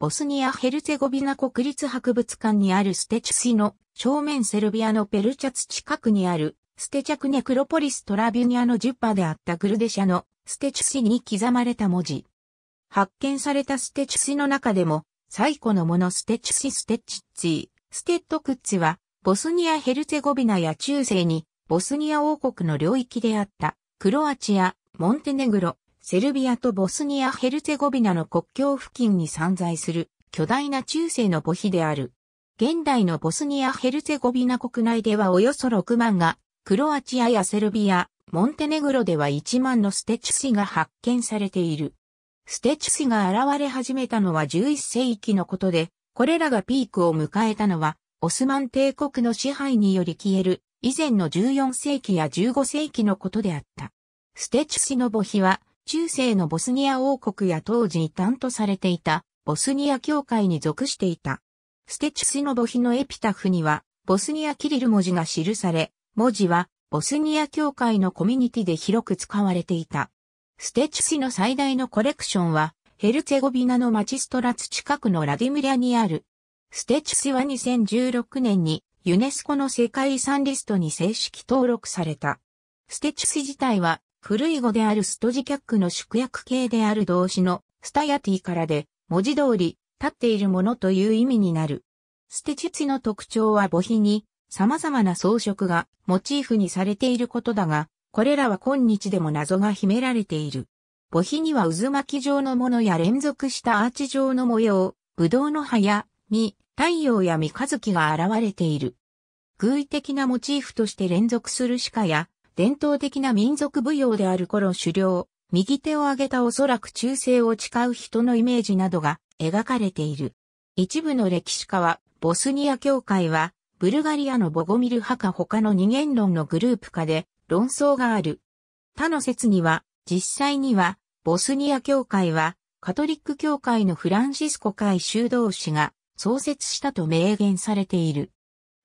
ボスニア・ヘルツェゴビナ国立博物館にあるステチュシの正面セルビアのペルチャツ近くにあるステチャクネクロポリストラビュニアのジュッパであったグルデシャのステチュシに刻まれた文字。発見されたステチュシの中でも最古のものステチュシステチッツィ、ステッドクッチはボスニア・ヘルツェゴビナや中世にボスニア王国の領域であったクロアチア、モンテネグロ、セルビアとボスニア・ヘルツェゴビナの国境付近に散在する巨大な中世の墓碑である。現代のボスニア・ヘルツェゴビナ国内ではおよそ6万が、クロアチアやセルビア、モンテネグロでは1万のステチュシが発見されている。ステチュシが現れ始めたのは11世紀のことで、これらがピークを迎えたのは、オスマン帝国の支配により消える、以前の14世紀や15世紀のことであった。ステチュシの墓碑は、中世のボスニア王国や当時異端とされていたボスニア教会に属していた。ステチュスの墓碑のエピタフには、ボスニアキリル文字が記され、文字はボスニア教会のコミュニティで広く使われていた。ステチュスの最大のコレクションは、ヘルツェゴビナのマチストラツ近くのラディムリアにある。ステチュスは2016年にユネスコの世界遺産リストに正式登録された。ステチュス自体は古い語であるストジキャックの縮約形である動詞のスタヤティからで、文字通り、立っているものという意味になる。ステチュツの特徴は母皮に様々な装飾がモチーフにされていることだが、これらは今日でも謎が秘められている。母皮には渦巻き状のものや連続したアーチ状の模様、ぶどうの葉や実、太陽や三日月が現れている。偶意的なモチーフとして連続する鹿や伝統的な民族舞踊である頃狩猟、右手を上げたおそらく忠誠を誓う人のイメージなどが描かれている。一部の歴史家は、ボスニア教会は、ブルガリアのボゴミル派か他の二元論のグループ化で論争がある。他の説には、実際には、ボスニア教会は、カトリック教会のフランシスコ会修道士が創設したと明言されている。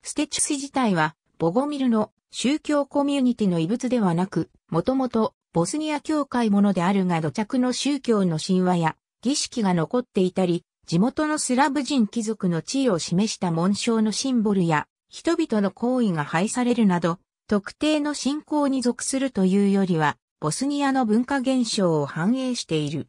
ステチュス自体は、ボゴミルの宗教コミュニティの遺物ではなく、もともとボスニア教会ものであるが土着の宗教の神話や儀式が残っていたり、地元のスラブ人貴族の地位を示した紋章のシンボルや、人々の行為が廃されるなど、特定の信仰に属するというよりは、ボスニアの文化現象を反映している。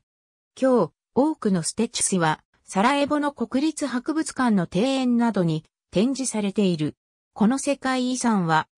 今日、多くのステチュスは、サラエボの国立博物館の庭園などに展示されている。この世界遺産は、